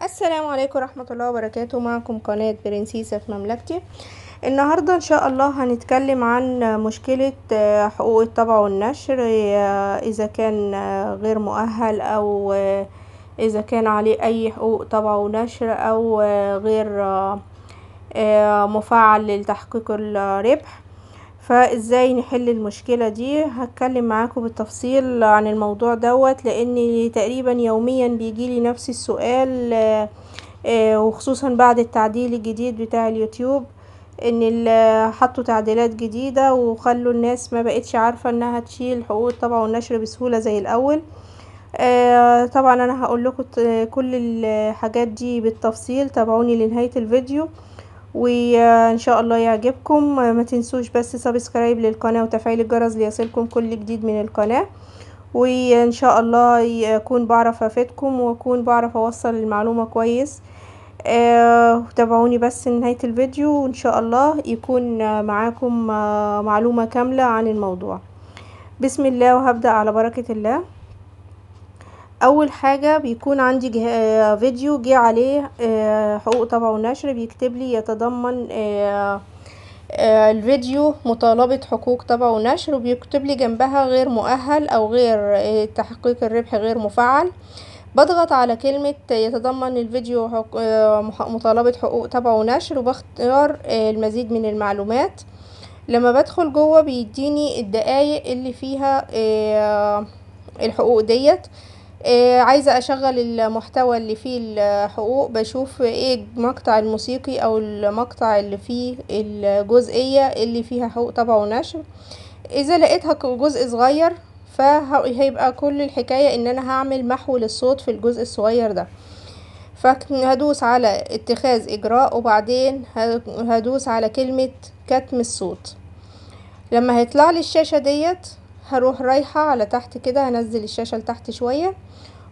السلام عليكم ورحمة الله وبركاته معكم قناة برنسيسة في مملكتي النهاردة ان شاء الله هنتكلم عن مشكلة آه، حقوق الطبع والنشر آه، اذا كان آه، غير مؤهل او اذا كان عليه اي حقوق طبع ونشر او غير مفعل لتحقيق الربح فازاي نحل المشكله دي هتكلم معاكم بالتفصيل عن الموضوع دوت لان تقريبا يوميا بيجيلي نفس السؤال آه، آه، وخصوصا بعد التعديل الجديد بتاع اليوتيوب ان حطوا تعديلات جديده وخلوا الناس ما بقتش عارفه انها تشيل حقوق الطبع والنشر بسهوله زي الاول آه، طبعا انا هقول لكم كل الحاجات دي بالتفصيل تابعوني لنهايه الفيديو وان شاء الله يعجبكم ما تنسوش بس سبسكرايب للقناه وتفعيل الجرس ليصلكم كل جديد من القناه وان شاء الله اكون بعرف افيدكم واكون بعرف اوصل المعلومه كويس آه تابعوني بس نهايه الفيديو وان شاء الله يكون معاكم آه، معلومه كامله عن الموضوع بسم الله وهبدا على بركه الله اول حاجة بيكون عندي آه، فيديو جه عليه آه، حقوق طبع ونشر بيكتب لي يتضمن آه، الفيديو مطالبة حقوق طبع ونشر وبيكتب لي جنبها غير مؤهل او غير تحقيق الربح غير مفعل بضغط على كلمة يتضمن الفيديو حق... مطالبة حقوق طبع ونشر وبختار المزيد من المعلومات لما بدخل جوه بيديني الدقايق اللي فيها الحقوق ديت آه، عايزة اشغل المحتوى اللي فيه الحقوق بشوف ايه المقطع الموسيقي او المقطع اللي فيه الجزئية اللي فيها حقوق طبع ونشر اذا لقيتها جزء صغير فهيبقى كل الحكاية ان انا هعمل محو للصوت في الجزء الصغير ده فهدوس على اتخاذ اجراء وبعدين هدوس على كلمة كتم الصوت لما هيطلع لي الشاشة ديت هروح رايحة على تحت كده هنزل الشاشة لتحت شوية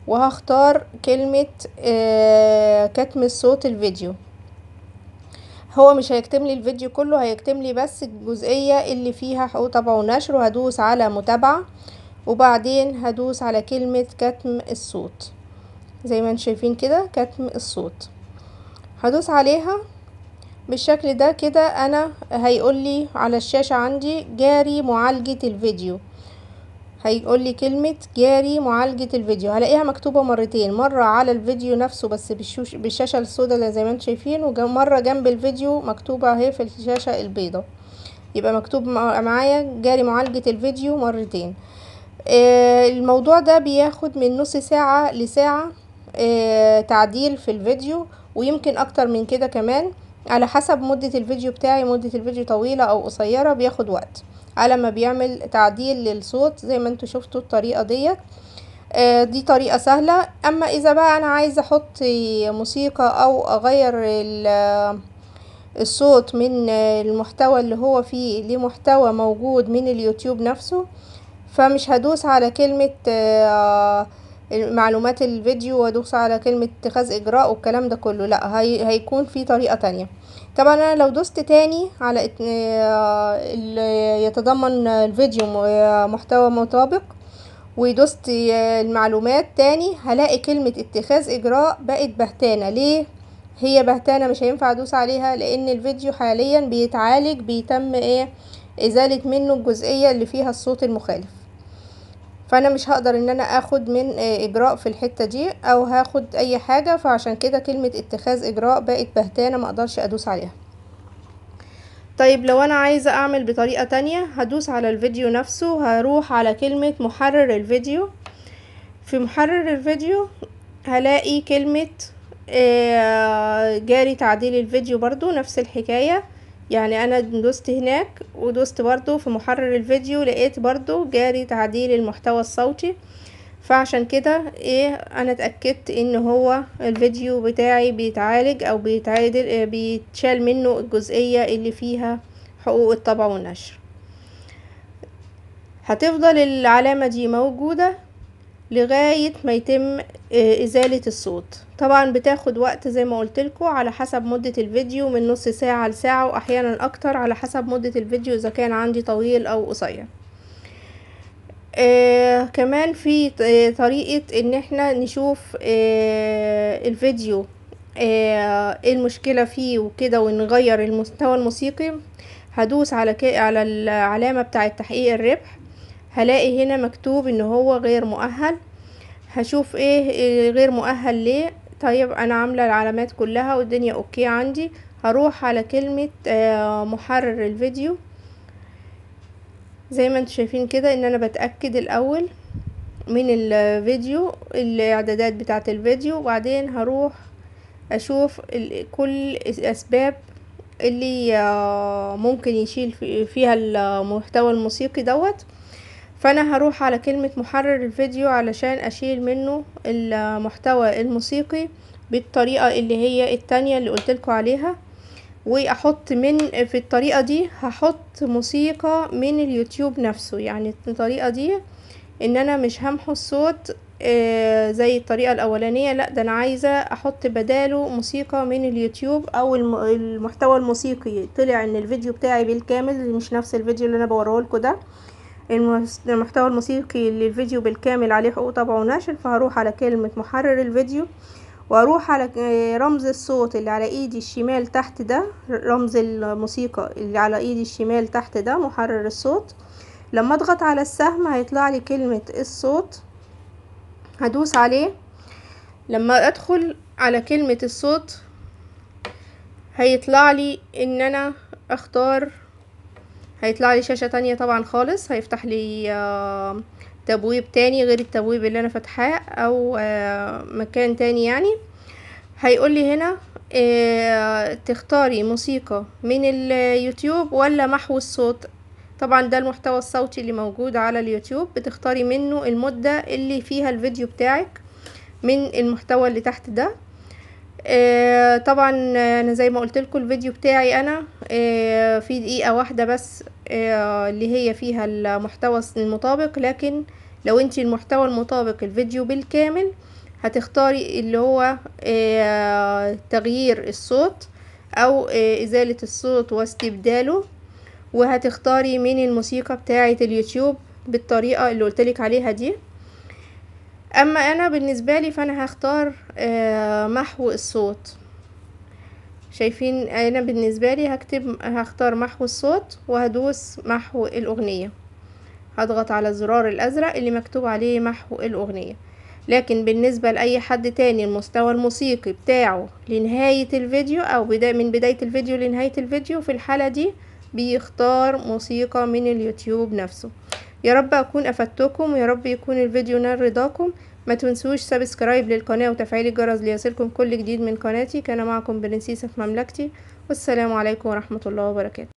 وهختار كلمة آه، كتم الصوت الفيديو هو مش هيكتم لي الفيديو كله هيكتم لي بس الجزئية اللي فيها حقوق طبع ونشر وهدوس على متابعة وبعدين هدوس على كلمة كتم الصوت زي ما انتم شايفين كده كتم الصوت هدوس عليها بالشكل ده كده انا هيقول لي على الشاشة عندي جاري معالجة الفيديو هيقول لي كلمة جاري معالجة الفيديو هلاقيها مكتوبة مرتين مرة على الفيديو نفسه بس بالشوش بالشاشة السوداء زي ما انتم شايفين ومرة جنب الفيديو مكتوبة اهي في الشاشة البيضاء يبقى مكتوب معايا جاري معالجة الفيديو مرتين آه الموضوع ده بياخد من نص ساعة لساعة آه تعديل في الفيديو ويمكن اكتر من كده كمان على حسب مدة الفيديو بتاعي مدة الفيديو طويلة او قصيرة بياخد وقت على ما بيعمل تعديل للصوت زي ما انتوا شفتوا الطريقة ديت آه، دي طريقة سهلة اما اذا بقى انا عايزة احط موسيقى او اغير الصوت من المحتوى اللي هو فيه لمحتوى موجود من اليوتيوب نفسه فمش هدوس على كلمة آه، معلومات الفيديو وادوس على كلمة اتخاذ اجراء والكلام ده كله لا هي هيكون في طريقة تانية طبعا انا لو دوست تاني على آه، يتضمن الفيديو محتوى مطابق ودوست المعلومات تاني هلاقي كلمة اتخاذ اجراء بقت بهتانة ليه هي بهتانة مش هينفع ادوس عليها لان الفيديو حاليا بيتعالج بيتم ايه ازالة منه الجزئية اللي فيها الصوت المخالف فانا مش هقدر ان انا اخد من آه، اجراء في الحته دي او هاخد اي حاجه فعشان كده كلمه اتخاذ اجراء بقت بهتانه مقدرش ادوس عليها طيب لو انا عايزه اعمل بطريقه تانية هدوس على الفيديو نفسه هروح على كلمه محرر الفيديو في محرر الفيديو هلاقي كلمه آه، جاري تعديل الفيديو برضو نفس الحكايه يعني انا دوست هناك ودوست برضو في محرر الفيديو لقيت برضو جاري تعديل المحتوى الصوتي فعشان كده ايه انا اتأكدت ان هو الفيديو بتاعي بيتعالج او بيتعادل آه، بيتشال منه الجزئية اللي فيها حقوق الطبع والنشر هتفضل العلامة دي موجودة لغاية ما يتم آه، إزالة الصوت طبعا بتاخد وقت زي ما قلتلكوا على حسب مدة الفيديو من نص ساعة لساعة وأحيانا أكتر على حسب مدة الفيديو إذا كان عندي طويل أو قصير آه كمان في آه، طريقة ان احنا نشوف آه الفيديو آه إيه المشكلة فيه وكده ونغير المستوى الموسيقي هدوس على على العلامة بتاع تحقيق الربح هلاقي هنا مكتوب ان هو غير مؤهل هشوف إيه،, ايه غير مؤهل ليه طيب انا عاملة العلامات كلها والدنيا اوكي عندي هروح على كلمة آه، محرر الفيديو زي ما انتم شايفين كده ان انا بتأكد الاول من الفيديو الاعدادات بتاعة الفيديو وبعدين هروح اشوف كل الاسباب اللي آه، ممكن يشيل فيها المحتوى الموسيقي دوت فانا هروح على كلمة محرر الفيديو علشان اشيل منه المحتوى الموسيقي بالطريقة اللي هي التانية اللي قلتلكوا عليها واحط من في الطريقة دي هحط موسيقى من اليوتيوب نفسه يعني الطريقة دي ان انا مش همحو الصوت آه، زي الطريقة الاولانية لا ده انا عايزة احط بداله موسيقى من اليوتيوب او المحتوى الموسيقي طلع ان الفيديو بتاعي بالكامل مش نفس الفيديو اللي انا لكم ده المحتوى الموسيقي للفيديو بالكامل عليه حقوق طبع ونشر فهروح على كلمة محرر الفيديو واروح على رمز الصوت اللي على ايدي الشمال تحت ده رمز الموسيقى اللي على ايدي الشمال تحت ده محرر الصوت لما اضغط على السهم هيطلع لي كلمة الصوت هدوس عليه لما ادخل على كلمة الصوت هيطلع لي ان انا اختار هيطلع لي شاشة تانية طبعا خالص هيفتح لي آه، تبويب تاني غير التبويب اللي انا فتحاه او آه، مكان تاني يعني هيقول لي هنا آه، تختاري موسيقى من اليوتيوب ولا محو الصوت طبعا ده المحتوى الصوتي اللي موجود على اليوتيوب بتختاري منه المدة اللي فيها الفيديو بتاعك من المحتوى اللي تحت ده آه، طبعا انا زي ما قلت لكم الفيديو بتاعي انا آه، في دقيقه واحده بس آه، اللي هي فيها المحتوى المطابق لكن لو انت المحتوى المطابق الفيديو بالكامل هتختاري اللي هو تغيير الصوت او ازاله الصوت واستبداله وهتختاري من الموسيقى بتاعه اليوتيوب بالطريقه اللي قلتلك عليها دي اما انا بالنسبه لي فانا هختار آه، محو الصوت شايفين انا بالنسبه لي هكتب هختار محو الصوت وهدوس محو الاغنيه هضغط على الزرار الازرق اللي مكتوب عليه محو الاغنيه لكن بالنسبة لأي حد تاني المستوى الموسيقي بتاعه لنهاية الفيديو أو من بداية الفيديو لنهاية الفيديو في الحالة دي بيختار موسيقى من اليوتيوب نفسه يا رب اكون افدتكم ويا رب يكون الفيديو نال رضاكم ما تنسوش سبسكرايب للقناة وتفعيل الجرس ليصلكم كل جديد من قناتي كان معكم برنسيسة في مملكتي والسلام عليكم ورحمة الله وبركاته